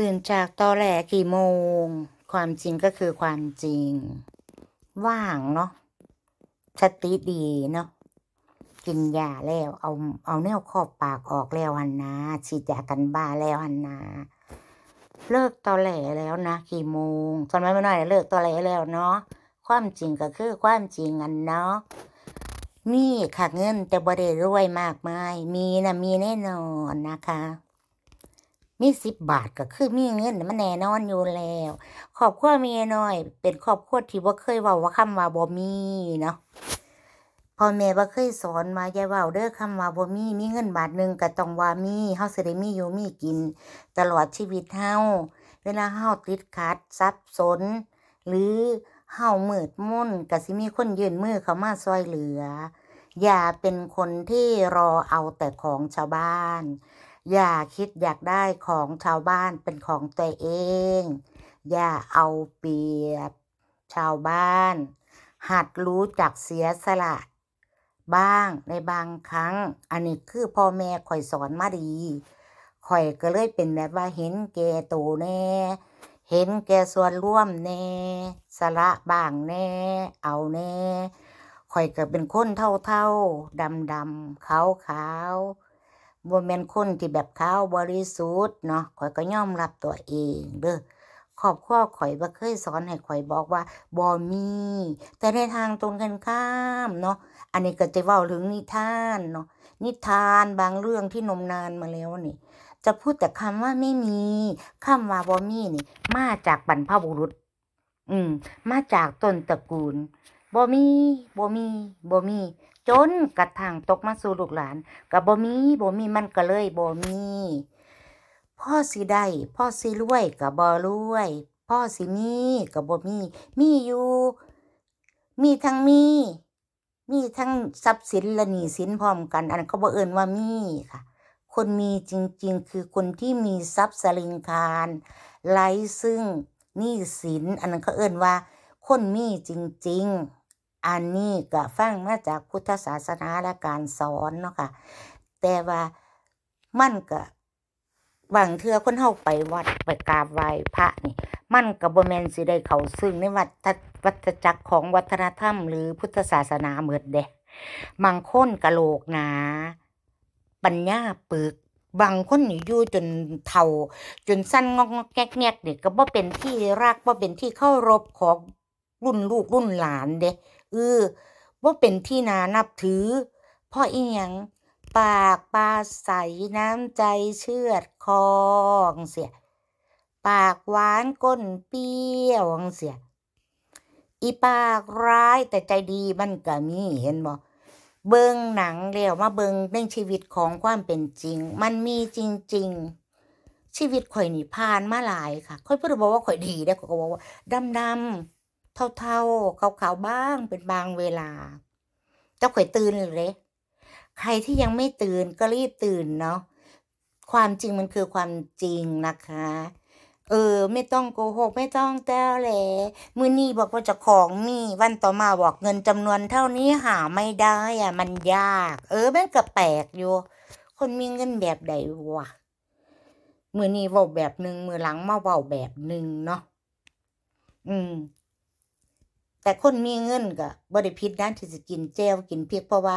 ตื่นจากตอแหลกี่โมง ความจริงก็คือความจริง ว่างเนาะสติดีเนาะกินยาแล้ว เอาเอาแนวขอบปากออกแล้วฮันนาฉีดยากันบ้าแล้วฮันนาเลิกตอแหลแล้วนะกี่โมงตอนไม่ไม่น้อยเลิกตอแหลแล้วเนาะความจริงก็คือความจริงอันเนาะมีค่ะเงินแต่บ่ได้รวยมากมาย มีนะมีแน่นอนนะคะมีสิบบาทก็คือมีเงินมันแน่นอนอยู่แล้วครอบครัวมียน้อย เป็นครอบครัวที่ว่าเคยว่าว่าคำว่าบ่มีเนาะพ่อแม่ว่าเคยสอนมาอย่ายว่าเด้อคำว่าบ่มีมีเงินบาทหนึ่งก็ต้องว่ามีเฮาสิได้มีอยู่มีกิน ตลอดชีวิตเฮาเวลาเฮาติดขัดซับสนหรือเฮามืดมุ่นก็สิมีคนยื่นมือเข้ามาซอยเหลือ อย่าเป็นคนที่รอเอาแต่ของชาวบ้านอย่าคิดอยากได้ของชาวบ้านเป็นของตัวเอง อย่าเอาเปรียบ ชาวบ้าน หัดรู้จักเสียสละบ้าง ในบางครั้ง อันนี้คือพ่อแม่คอยสอนมาดีคอยก็เลยเป็นแบบว่าเห็นแกตแน่ เห็นแกส่วนร่วมแน่สละบ้างแน่ เอาแน่คอยก็เป็นคนเท่าๆ ดำๆ ขาวๆบ่แมนคนที่แบบขาวบริสุทธิ์เนาะ ข่อยก็ย่อมรับตัวเอง เด้อครอบครัวข่อยบ่เคยสอนให้ข่อยบอกว่าบ่มี แต่ในทางตรงกันข้าม เนาะ อันนี้ก็จะเว้าถึงนิทานเนาะ นิทานบางเรื่องที่นมนานมาแล้วนี่ จะพูดแต่คำว่าไม่มี คำว่าบ่มี นี่ มาจากบรรพบุรุษ อืม มาจากต้นตระกูลบ่มีบ่มีบ่มีจนกระทั่งตกมาสู่ลูกหลานกับบ่มีบ่มีมันก็เลยบ่มี พ่อสิได้พ่อสิรวยกับบ่รวย พ่อสิมีกับบ่มีมีอยู่ มี ทั้งมี มีทั้งทรัพย์สินและหนี้สินพร้อมกัน อันเขาบอเอินว่ามีค่ะ คนมีจริง ๆ คือคนที่มีทรัพย์สลิงคารไรซึ่งหนี้สินอันนั้นเขาเอินว่า คนมีจริงๆอันนี้ก็ฟังมาจากพุทธศาสนาและการสอน เนาะค่ะ แต่ว่ามันก็บางเทือคนเข้าไปวัดไปกราบไหว้พระนี่มันกับบแมนสิได้เขาซึ่งในวัดวัฏจักรของวัฒนธรรม หรือพุทธศาสนาเหมือนเดะบางคนกะโหลกหนา ปัญญาปึกบางคนน่ยู่จนเท่า จนสั้นงอกงอกแงกแงกเนี่ยก็บ่เป็นที่รักบ่เป็นที่เข้ารบของรุ่นลูกรุ่นหลานเด้เออว่าเป็นที่นานับถือพ่อเอียงปากปลาใสน้ำใจเชื่อดคองเสีย ปากหวานก้นเปรี้ยวเสียอีปากร้ายแต่ใจดี มันก็มีเห็นบ่เบิงหนังเรียวมาเบิงเรื่องชีวิตของความเป็นจริง มันมีจริง ๆ ชีวิตข่อยนี่ผ่านมาหลายค่ะข่อยพูดบอกว่าข่อยดีได้ข่อยก็บอกว่าดำดำเท่าๆ ขาวๆ บ้าง เป็นบางเวลา เจ้าข่อยตื่นเลย ใครที่ยังไม่ตื่นก็รีบตื่นเนาะ ความจริงมันคือความจริงนะคะ เออ ไม่ต้องโกหกไม่ต้องแต้วแหลมือนี่บอกว่าจะของนี่วันต่อมาบอกเงินจำนวนเท่านี้หาไม่ได้ อ่ะ มันยาก เออแม่งก็แปลกอยู่ คนมีเงินแบบใดวะมือนี่บอกแบบหนึ่งมือหลังมาบอกแบบหนึ่งเนาะ อืมแต่คนมีเงินก็บริพิษด้านที่จะกินแจวกินพริกเพราะว่า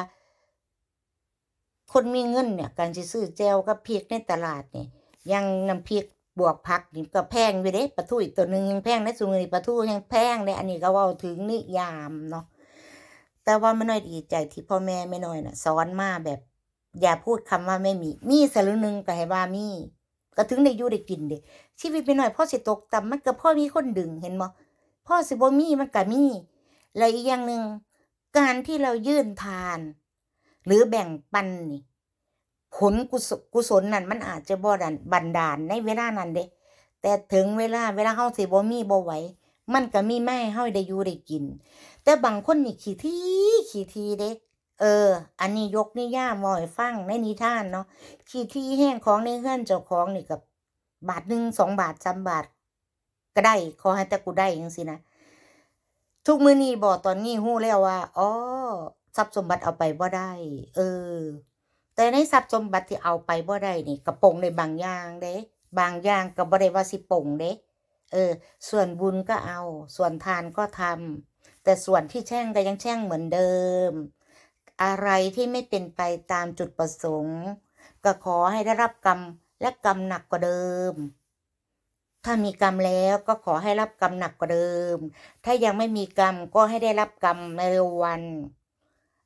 คนมีเงินเนี่ยการจะซื้อแจวกับพริกในตลาดเนี่ยยังน้ำพริกบวกผักนี่ก็แพงไปเด้ปลาทูอีกตัวหนึ่งยังแพงนะสุนีปลาทูยังแพงเลยอันนี้ก็ว่าถึงนิยามเนาะแต่ว่าไม่น้อยดีใจที่พ่อแม่ไม่น้อยนะ่ะสอนมาแบบ อย่าพูดคำว่าไม่มี มีสารหนึงก็ให้ว่ามีก็ถึงได้ยู่ได้กินเด็ชีวิตไม่น้อยพ่อเสียตกต่ำมันก็พ่อมีคนดึงเห็นมั้พ่อสิบ่มีมันก็มี และอีกอย่างหนึ่งการที่เรายื่นทาน หรือแบ่งปันนี่ ผลกุศลนั่น มันอาจจะบ่ดันบันดาลในเวลานั้นเด้แต่ถึงเวลาเวลาเฮาสิบ่มีบ่ไหวมันก็มีแม่เฮาได้อยู่ได้กิน แต่บางคนนี่ ขี้ทีขี้ทีเด้เออ อันนี้ยกนิย่ามอยฟังในนิทานเนาะขี้ที่แห้งของในเฮือนเจ้าของนี่กับบาทหนึ่งสอง บาทสามบาทก็ได้ขอให้แต่กูได้ยังสินะทุกมือนี้บอกตอนนี้หู้แล้วว่าอ๋อทรัพย์สมบัติเอาไปบ่ได้ เออ แต่ในทรัพย์สมบัติที่เอาไปบ่ได้นี่ กระปงในบางอย่างเด้ บางอย่างกับ่ได้ว่าสิปงเด้เออ ส่วนบุญก็เอา ส่วนทานก็ทำแต่ส่วนที่แช่งก็ยังแช่งเหมือนเดิม อะไรที่ไม่เป็นไปตามจุดประสงค์ ก็ขอให้ได้รับกรรมและกรรมหนักกว่าเดิมถ้ามีกรรมแล้วก็ขอให้รับกรรมหนักกว่าเดิม ถ้ายังไม่มีกรรมก็ให้ได้รับกรรมในเร็ววัน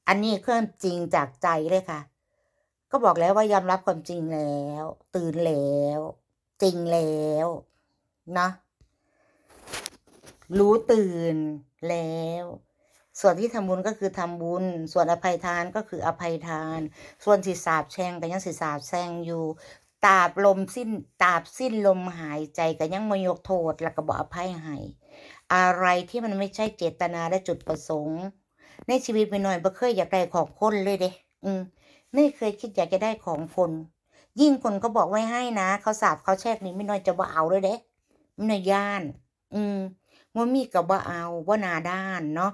อันนี้เครื่องจริงจากใจเลยค่ะ ก็บอกแล้วว่ายอมรับความจริงแล้ว ตื่นแล้ว จริงแล้ว นะ รู้ตื่นแล้ว ส่วนที่ทำบุญก็คือทำบุญ ส่วนอภัยทานก็คืออภัยทาน ส่วนศีรษาบแช่งก่ยังศีรษาบแช่งอยู่าบลมสิ้นตาบสิ้นลมหายใจก็ยังมายกโทษแล้วก็บอกอภัยให้อะไรที่มันไม่ใช่เจตนาและจุดประสงค์ ในชีวิตไปหน่อยบ่เคยอยากได้ของคนเลยเด้อืมไม่เคยคิดอยากจะได้ของคน ยิ่งคนเขาบอกไว้ให้นะเขาสาบเขาแช่งนี่ไม่น้อยจะบ่เอาเลยเด้ไม่น้อยย่าน อืมว่ามีกับบ่เอาว่านาด้านเนาะ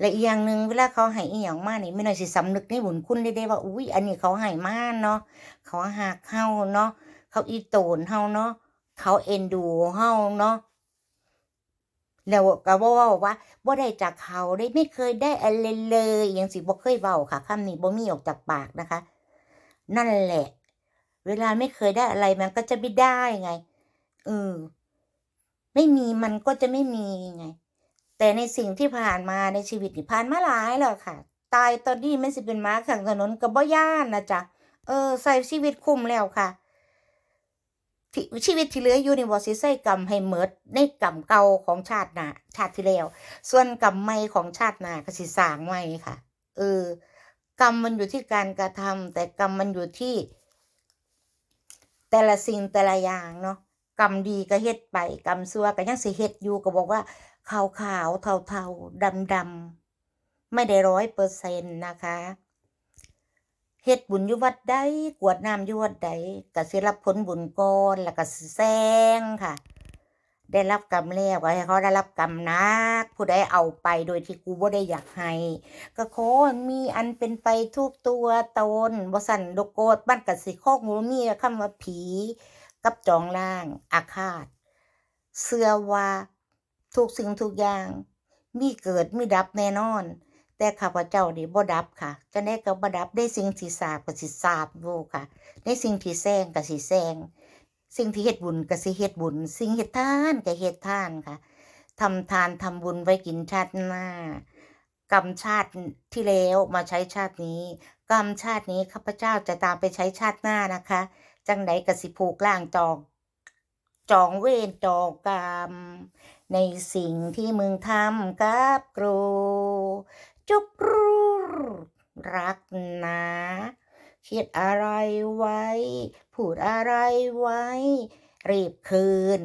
และอีกอย่างหนึ่งเวลาเขาให้อีหยังมานี่ไม่น้อยสิสำนึก ในบุญคุณได้ได้ว่าอุ้ยอันนี้เขาให้มาเนาะเขาหักเข้าเนาะเขาอีโตนเข้าเนาะเขาเอ็นดูเข้าเนาะแล้วก็บอกว่าบ่ได้จากเขาได้ไม่เคยได้อะไรเลยอย่างสิบอกเคยเบาค่ะคำนี้บ่มีออกจากปากนะคะ นั่นแหละ เวลาไม่เคยได้อะไร มันก็จะไม่ได้ไงเออไม่มีมันก็จะไม่มีไงแต่ในสิ่งที่ผ่านมาในชีวิตที่ผ่านมาหลายแล้วค่ะ ตายตอนนี้ไม่สิเป็นม้าขังถนนกับบ่ย่านนะจ๊ะเออใส่ชีวิตคุ้มแล้วค่ะ ชีวิตที่เหลืออยู่ในวอซิไส่กรรมให้เมิดในกรรมเก่าของชาติหนาชาติที่แล้ว ส่วนกรรมใหม่ของชาติหนาก็สิสางใหม่ค่ะ เออกรรมมันอยู่ที่การกระทำ แต่กรรมมันอยู่ที่ แต่ละสิ่งแต่ละอย่างเนาะกรรมดีก็เฮ็ดไปกรรมซัวก็ยังสิเฮ็ดอยู่ก็บอกว่าขาวขาวเทาเทาดำดำไม่ได้ร้อยเปอร์เซ็นต์นะคะเฮ็ดบุญยุวัดได้กวดน้ำยุวัดได้กะสิรับผลบุญก้อน แล้วก็แซงค่ะ ได้รับกรรมแล้วให้เขาได้รับกรรมนักผู้ใดเอาไปโดยที่กูบ่ได้อยากให้ ก็ขอมีอันเป็นไปทุกตัวตนบ่สั่นโลโกดบ้านกะสิโคกงูมีคำว่าผี กับจองล่างอาฆาต เสื้อว่าทุกสิ่งทุกอย่างมีเกิดมีดับแน่นอน แต่ข้าพเจ้านี่บ่ดับค่ะจะได้กับบ่ดับได้สิ่งที่สาบกับสิสาบอยู่ค่ะได้สิ่งที่แซงกับสิแซงสิ่งที่เฮ็ดบุญกับสิเฮ็ดบุญสิ่งเฮ็ดทานกับเฮ็ดทานค่ะทำทานทำบุญไว้กินชาติหน้า กรรมชาติที่แล้วมาใช้ชาตินี้กรรมชาตินี้ข้าพเจ้าจะตามไปใช้ชาติหน้านะคะจังไหนกสิผูกล่างจอง จองเวรจองกรรมในสิ่งที่มึงทำกับกรู จุกรูรักนะคิดอะไรไว้พูดอะไรไว้ รีบคืน